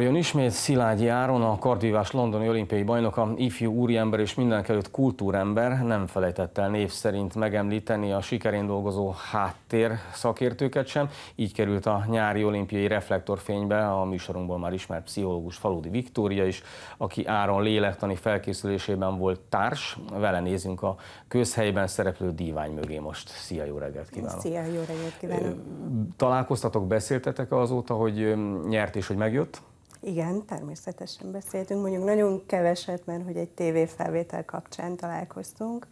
jön ismét Szilágyi Áron, a kardvívás londoni olimpiai bajnoka, ifjú úriember és mindenkelőtt kultúrember nem felejtett el név szerint megemlíteni a sikerén dolgozó háttér szakértőket sem, így került a nyári olimpiai reflektorfénybe a műsorunkból már ismert pszichológus Faludi Viktória is, aki Áron lélektani felkészülésében volt társ. Vele nézünk a közhelyben szereplő dívány mögé most. Szia, jó reggelt kívánok! Szia, jó reggelt kívánok! Találkoztatok, beszéltetek azóta, hogy nyert és hogy megjött? Igen, természetesen beszéltünk, mondjuk nagyon keveset, mert hogy egy TV felvétel kapcsán találkoztunk,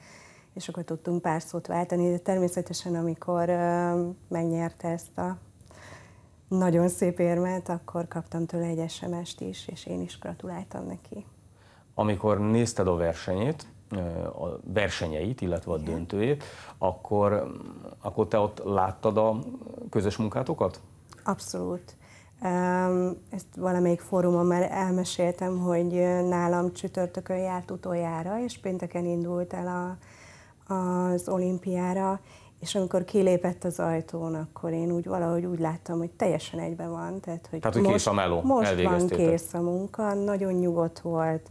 és akkor tudtunk pár szót váltani, de természetesen amikor megnyerte ezt a nagyon szép érmet, akkor kaptam tőle egy sms is, és én is gratuláltam neki. Amikor nézted a versenyét, a versenyeit, illetve a Igen. döntőjét, akkor, akkor te ott láttad a közös munkátokat? Abszolút. Ezt valamelyik fórumon már elmeséltem, hogy nálam csütörtökön járt utoljára, és pénteken indult el a, az olimpiára, és amikor kilépett az ajtón, akkor én úgy valahogy úgy láttam, hogy teljesen egybe van. Tehát, hogy, tehát, hogy most, kész a meló, Most van kész a munka, nagyon nyugodt volt,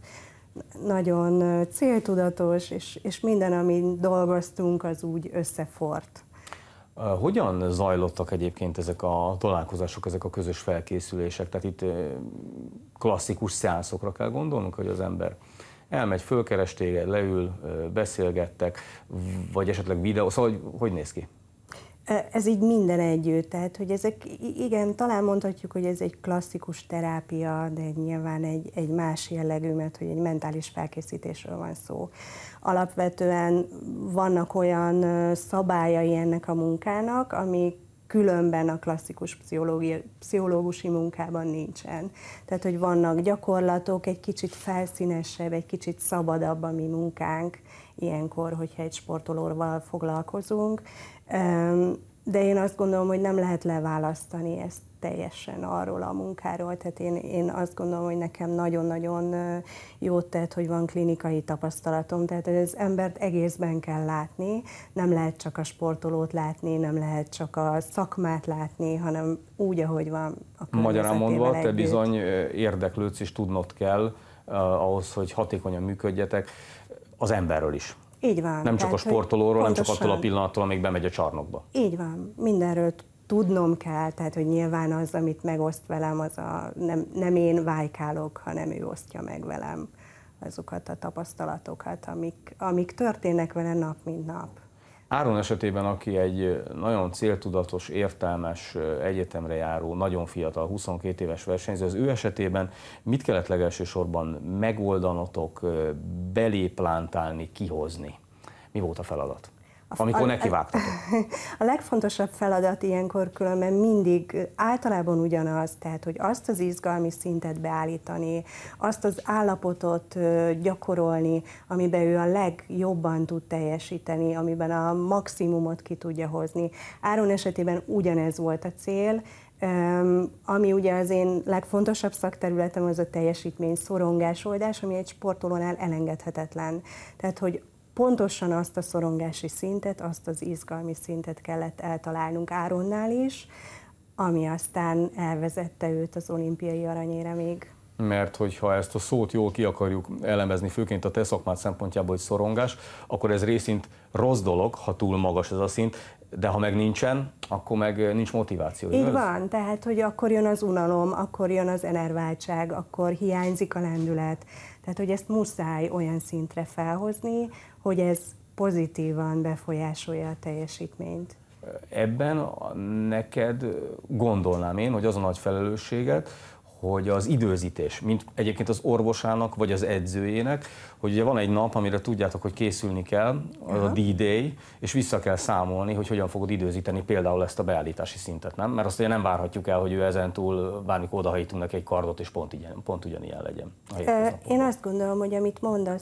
nagyon céltudatos, és, és minden, amit dolgoztunk, az úgy összefort. Hogyan zajlottak egyébként ezek a találkozások, ezek a közös felkészülések? Tehát itt klasszikus szeánszokra kell gondolnunk, hogy az ember elmegy, fölkeres leül, beszélgettek, vagy esetleg videó, szóval hogy, hogy néz ki? E, ez így minden együtt, tehát hogy ezek, igen, talán mondhatjuk, hogy ez egy klasszikus terápia, de nyilván egy, egy más jellegű, mert hogy egy mentális felkészítésről van szó. Alapvetően vannak olyan szabályai ennek a munkának, amik különben a klasszikus pszichológusi munkában nincsen. Tehát, hogy vannak gyakorlatok, egy kicsit felszínesebb, egy kicsit szabadabb a mi munkánk ilyenkor, hogyha egy sportolóval foglalkozunk de én azt gondolom, hogy nem lehet leválasztani ezt teljesen arról a munkáról. Tehát én, én azt gondolom, hogy nekem nagyon-nagyon jót tett, hogy van klinikai tapasztalatom, tehát az embert egészben kell látni, nem lehet csak a sportolót látni, nem lehet csak a szakmát látni, hanem úgy, ahogy van. A Magyarán mondva, te bizony érdeklődsz és tudnod kell ahhoz, hogy hatékonyan működjetek az emberről is. Így van. Nem csak tehát, a sportolóról, pontosan, nem csak attól a pillanattól, amíg bemegy a csarnokba. Így van. Mindenről tudnom kell, tehát hogy nyilván az, amit megoszt velem, az a, nem, nem én vájkálok, hanem ő osztja meg velem azokat a tapasztalatokat, amik, amik történnek vele nap, mint nap. Áron esetében, aki egy nagyon céltudatos, értelmes, egyetemre járó, nagyon fiatal, 22 éves versenyző, az ő esetében mit kellett legelsősorban megoldanotok, beléplántálni, kihozni? Mi volt a feladat? amikor nekivágtatok. A legfontosabb feladat ilyenkor különben mindig általában ugyanaz, tehát hogy azt az izgalmi szintet beállítani, azt az állapotot gyakorolni, amiben ő a legjobban tud teljesíteni, amiben a maximumot ki tudja hozni. Áron esetében ugyanez volt a cél, ami ugye az én legfontosabb szakterületem az a teljesítmény szorongás oldás, ami egy sportolónál elengedhetetlen. Tehát, hogy pontosan azt a szorongási szintet, azt az izgalmi szintet kellett eltalálnunk Áronnál is, ami aztán elvezette őt az olimpiai aranyére még mert hogyha ezt a szót jól ki akarjuk elemezni, főként a te szakmád szempontjából, hogy szorongás, akkor ez részint rossz dolog, ha túl magas ez a szint, de ha meg nincsen, akkor meg nincs motiváció. Így igaz? van, tehát hogy akkor jön az unalom, akkor jön az enerváltság, akkor hiányzik a lendület. Tehát, hogy ezt muszáj olyan szintre felhozni, hogy ez pozitívan befolyásolja a teljesítményt. Ebben neked gondolnám én, hogy az a nagy felelősséget, hogy az időzítés, mint egyébként az orvosának vagy az edzőjének, hogy ugye van egy nap, amire tudjátok, hogy készülni kell, az a D-Day, és vissza kell számolni, hogy hogyan fogod időzíteni például ezt a beállítási szintet, nem? Mert azt ugye nem várhatjuk el, hogy ő ezentúl bármikor odahajítunk neki egy kardot, és pont, ilyen, pont ugyanilyen legyen. Én azt gondolom, hogy amit mondasz,